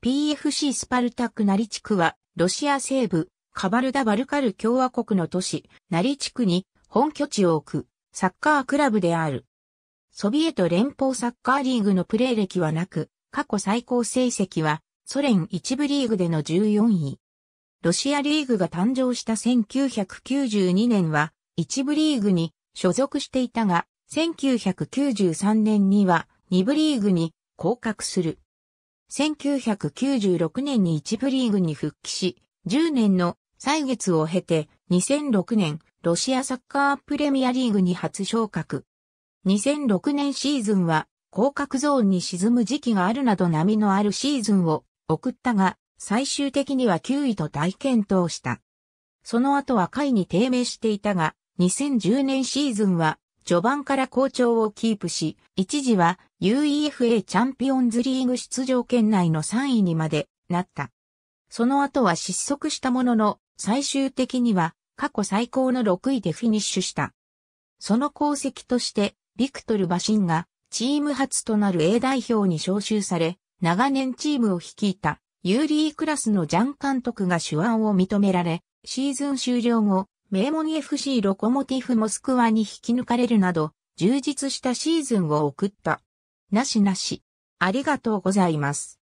PFC スパルタクナリ地区は、ロシア西部、カバルダ・バルカル共和国の都市、ナリ地区に本拠地を置く、サッカークラブである。ソビエト連邦サッカーリーグのプレー歴はなく、過去最高成績は、ソ連一部リーグでの14位。ロシアリーグが誕生した1992年は、一部リーグに所属していたが、1993年には、二部リーグに降格する。1996年に一部リーグに復帰し、10年の歳月を経て、2006年、ロシアサッカープレミアリーグに初昇格。2006年シーズンは、降格ゾーンに沈む時期があるなど波のあるシーズンを送ったが、最終的には9位と大健闘した。その後は下位に低迷していたが、2010年シーズンは序盤から好調をキープし、一時は UEFA チャンピオンズリーグ出場圏内の3位にまでなった。その後は失速したものの、最終的には過去最高の6位でフィニッシュした。その功績として、ビクトル・バシンがチーム初となる A 代表に招集され、長年チームを率いた、ユーリークラスのジャン監督が手腕を認められ、シーズン終了後、名門 FC ロコモティフモスクワに引き抜かれるなど、充実したシーズンを送った。なしなし。ありがとうございます。